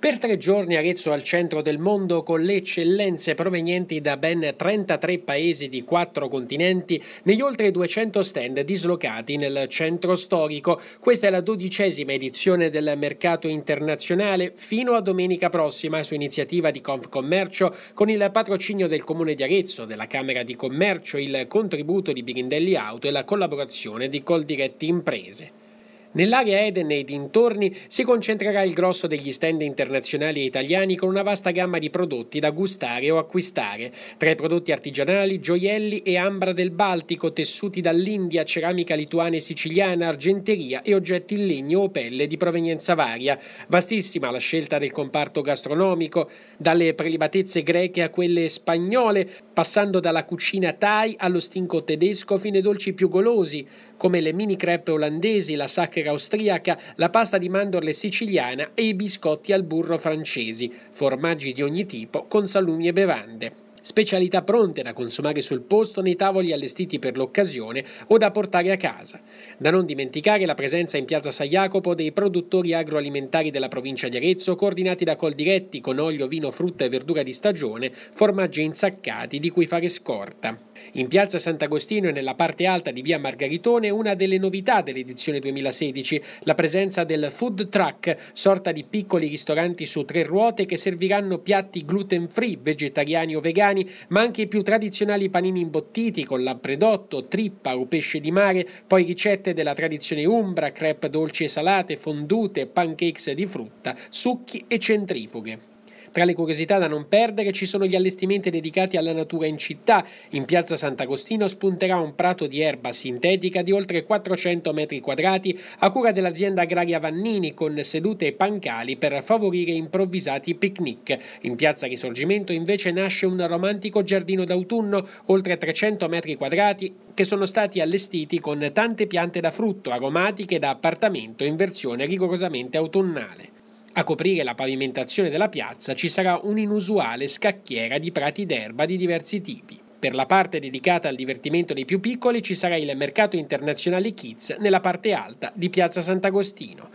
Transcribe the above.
Per tre giorni Arezzo al centro del mondo con le eccellenze provenienti da ben 33 paesi di quattro continenti negli oltre 200 stand dislocati nel centro storico. Questa è la dodicesima edizione del mercato internazionale fino a domenica prossima su iniziativa di Confcommercio con il patrocinio del Comune di Arezzo, della Camera di Commercio, il contributo di Birindelli Auto e la collaborazione di Coldiretti Imprese. Nell'area Eden e i dintorni si concentrerà il grosso degli stand internazionali e italiani con una vasta gamma di prodotti da gustare o acquistare, tra i prodotti artigianali, gioielli e ambra del Baltico, tessuti dall'India, ceramica lituana e siciliana, argenteria e oggetti in legno o pelle di provenienza varia. Vastissima la scelta del comparto gastronomico, dalle prelibatezze greche a quelle spagnole, passando dalla cucina thai allo stinco tedesco fino ai dolci più golosi, come le mini crepe olandesi, la sacra chiacchiera austriaca, la pasta di mandorle siciliana e i biscotti al burro francesi, formaggi di ogni tipo con salumi e bevande specialità pronte da consumare sul posto nei tavoli allestiti per l'occasione o da portare a casa. Da non dimenticare la presenza in piazza San Jacopo dei produttori agroalimentari della provincia di Arezzo coordinati da Coldiretti con olio, vino, frutta e verdura di stagione, formaggi insaccati di cui fare scorta. In piazza Sant'Agostino e nella parte alta di via Margaritone una delle novità dell'edizione 2016, la presenza del food truck, sorta di piccoli ristoranti su tre ruote che serviranno piatti gluten free, vegetariani o vegani italiani, ma anche i più tradizionali panini imbottiti con labbredotto, trippa o pesce di mare, poi ricette della tradizione umbra, crepe dolci e salate, fondute, pancakes di frutta, succhi e centrifughe. Tra le curiosità da non perdere ci sono gli allestimenti dedicati alla natura in città. In piazza Sant'Agostino spunterà un prato di erba sintetica di oltre 400 metri quadrati a cura dell'azienda agraria Vannini con sedute e pancali per favorire improvvisati picnic. In piazza Risorgimento invece nasce un romantico giardino d'autunno, oltre 300 metri quadrati, che sono stati allestiti con tante piante da frutto, aromatiche da appartamento in versione rigorosamente autunnale. A coprire la pavimentazione della piazza ci sarà un'inusuale scacchiera di prati d'erba di diversi tipi. Per la parte dedicata al divertimento dei più piccoli ci sarà il mercato internazionale Kids nella parte alta di Piazza Sant'Agostino,